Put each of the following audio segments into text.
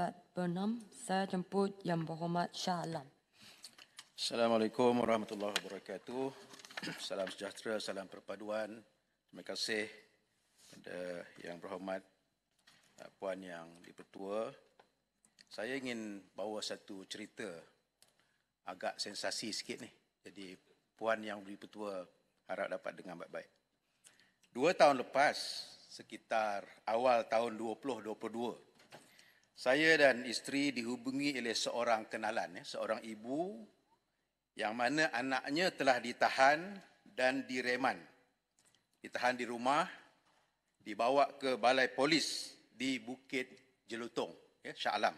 Sahabat Bernam, saya jemput Yang Berhormat Shah Alam. Assalamualaikum warahmatullahi wabarakatuh. Salam sejahtera, salam perpaduan. Terima kasih kepada Yang Berhormat uh, Puan Yang Dipertua. Saya ingin bawa satu cerita agak sensasi sikit ni. Jadi Puan Yang Dipertua harap dapat dengar baik-baik. Dua tahun lepas, sekitar awal tahun 2022, saya dan isteri dihubungi oleh seorang kenalan, ya, seorang ibu yang mana anaknya telah ditahan dan direman. Ditahan di rumah, dibawa ke balai polis di Bukit Jelutong, ya, Shah Alam.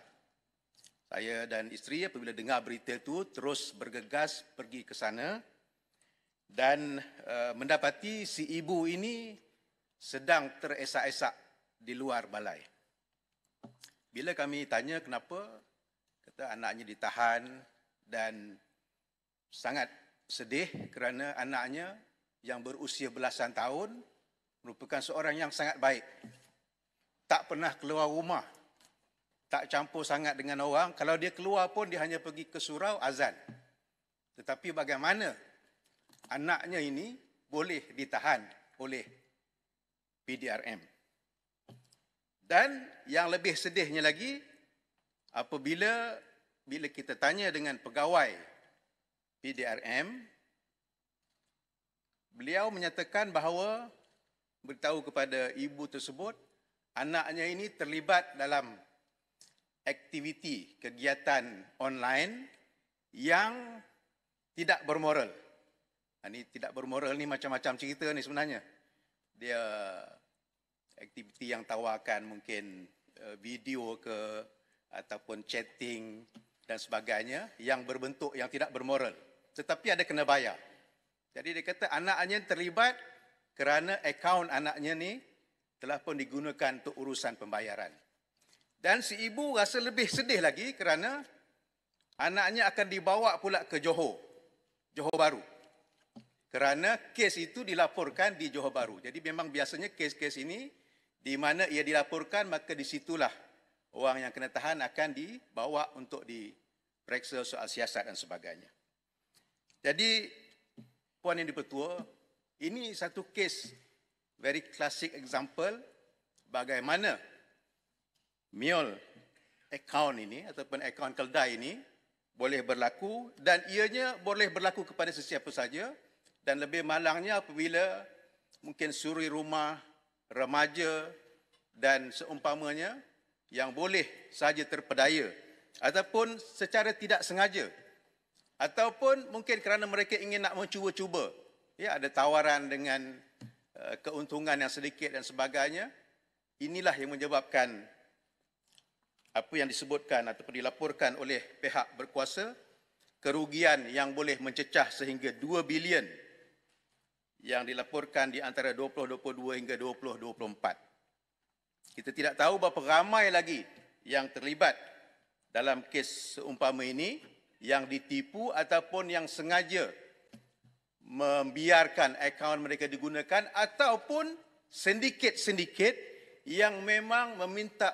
Saya dan isteri apabila dengar berita itu terus bergegas pergi ke sana dan uh, mendapati si ibu ini sedang teresak-esak di luar balai. Bila kami tanya kenapa, kata anaknya ditahan dan sangat sedih kerana anaknya yang berusia belasan tahun merupakan seorang yang sangat baik. Tak pernah keluar rumah, tak campur sangat dengan orang. Kalau dia keluar pun dia hanya pergi ke surau azan. Tetapi bagaimana anaknya ini boleh ditahan oleh PDRM? Dan yang lebih sedihnya lagi, apabila bila kita tanya dengan pegawai PDRM, beliau menyatakan bahawa beritahu kepada ibu tersebut, anaknya ini terlibat dalam aktiviti kegiatan online yang tidak bermoral. Ini ha, tidak bermoral ni macam-macam cerita ni sebenarnya. Dia aktiviti yang tawarkan mungkin eh, video ke ataupun chatting dan sebagainya yang berbentuk yang tidak bermoral tetapi ada kena bayar. Jadi dia kata anaknya terlibat kerana akaun anaknya ni telah pun digunakan untuk urusan pembayaran. Dan si ibu rasa lebih sedih lagi kerana anaknya akan dibawa pula ke Johor. Johor Baru. Kerana kes itu dilaporkan di Johor Baru. Jadi memang biasanya kes-kes ini di mana ia dilaporkan maka di situlah orang yang kena tahan akan dibawa untuk diperiksa soal siasat dan sebagainya. Jadi puan yang dipertua, ini satu kes very classic example bagaimana mule account ini ataupun account keldai ini boleh berlaku dan ianya boleh berlaku kepada sesiapa saja dan lebih malangnya apabila mungkin suri rumah remaja dan seumpamanya yang boleh saja terpedaya ataupun secara tidak sengaja ataupun mungkin kerana mereka ingin nak mencuba-cuba ya ada tawaran dengan eh, keuntungan yang sedikit dan sebagainya inilah yang menyebabkan apa yang disebutkan ataupun dilaporkan oleh pihak berkuasa kerugian yang boleh mencecah sehingga 2 bilion yang dilaporkan di antara 2022 hingga 2024. Kita tidak tahu berapa ramai lagi yang terlibat dalam kes seumpama ini yang ditipu ataupun yang sengaja membiarkan akaun mereka digunakan ataupun sindiket-sindiket yang memang meminta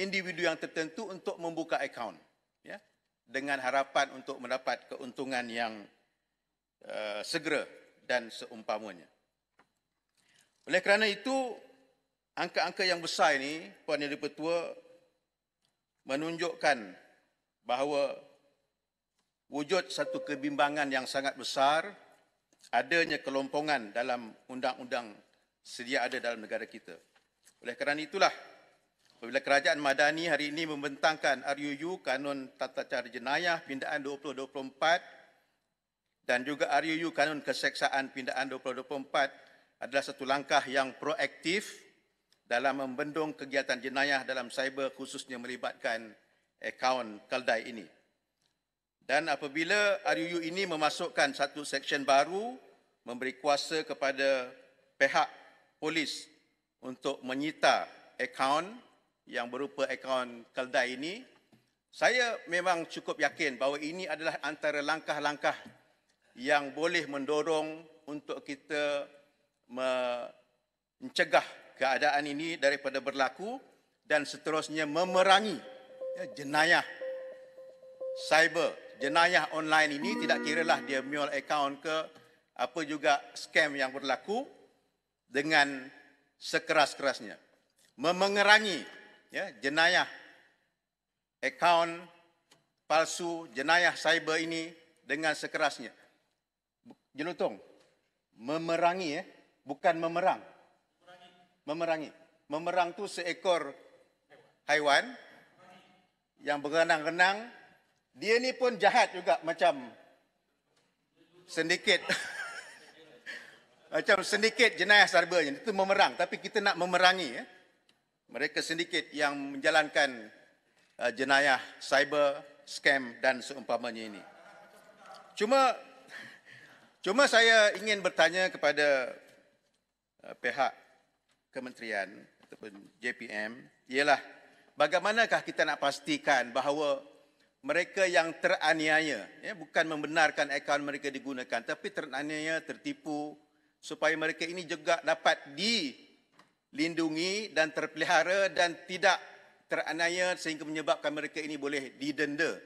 individu yang tertentu untuk membuka akaun ya dengan harapan untuk mendapat keuntungan yang uh, segera dan seumpamanya. Oleh kerana itu, angka-angka yang besar ini, Puan Yang Dipertua, menunjukkan bahawa wujud satu kebimbangan yang sangat besar, adanya kelompongan dalam undang-undang sedia ada dalam negara kita. Oleh kerana itulah, apabila Kerajaan Madani hari ini membentangkan RUU, Kanun Tata Cara Jenayah, Pindaan 2024, dan juga RUU Kanun Keseksaan Pindaan 2024 adalah satu langkah yang proaktif dalam membendung kegiatan jenayah dalam cyber khususnya melibatkan akaun Keldai ini. Dan apabila RUU ini memasukkan satu seksyen baru memberi kuasa kepada pihak polis untuk menyita akaun yang berupa akaun Keldai ini, saya memang cukup yakin bahawa ini adalah antara langkah-langkah yang boleh mendorong untuk kita mencegah keadaan ini daripada berlaku dan seterusnya memerangi ya, jenayah cyber, jenayah online ini tidak kira lah dia mual account ke apa juga scam yang berlaku dengan sekeras-kerasnya. memerangi ya, jenayah account palsu, jenayah cyber ini dengan sekerasnya. Jelutong. Memerangi eh, bukan memerang. Memerangi. Memerangi. Memerang tu seekor haiwan yang berenang-renang. Dia ni pun jahat juga macam sedikit. macam sedikit jenayah sarbanya. Itu memerang. Tapi kita nak memerangi. Eh. Mereka sedikit yang menjalankan uh, jenayah cyber, scam dan seumpamanya ini. Cuma Cuma saya ingin bertanya kepada uh, pihak kementerian ataupun JPM ialah bagaimanakah kita nak pastikan bahawa mereka yang teraniaya ya bukan membenarkan akaun mereka digunakan tapi teraniaya tertipu supaya mereka ini juga dapat dilindungi dan terpelihara dan tidak teraniaya sehingga menyebabkan mereka ini boleh didenda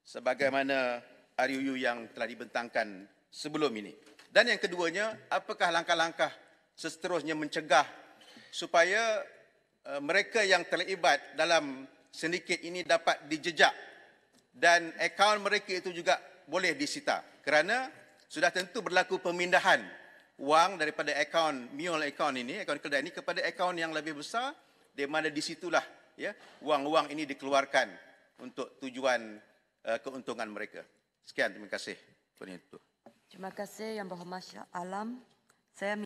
sebagaimana RUU yang telah dibentangkan sebelum ini. Dan yang keduanya, apakah langkah-langkah seterusnya mencegah supaya eh, mereka yang terlibat dalam sindiket ini dapat dijejak dan akaun mereka itu juga boleh disita kerana sudah tentu berlaku pemindahan wang daripada akaun mule account ini akaun kedai ini kepada akaun yang lebih besar di mana di situlah ya wang-wang ini dikeluarkan untuk tujuan uh, keuntungan mereka sekian terima kasih penonton Terima kasih yang berhormat Alam. Saya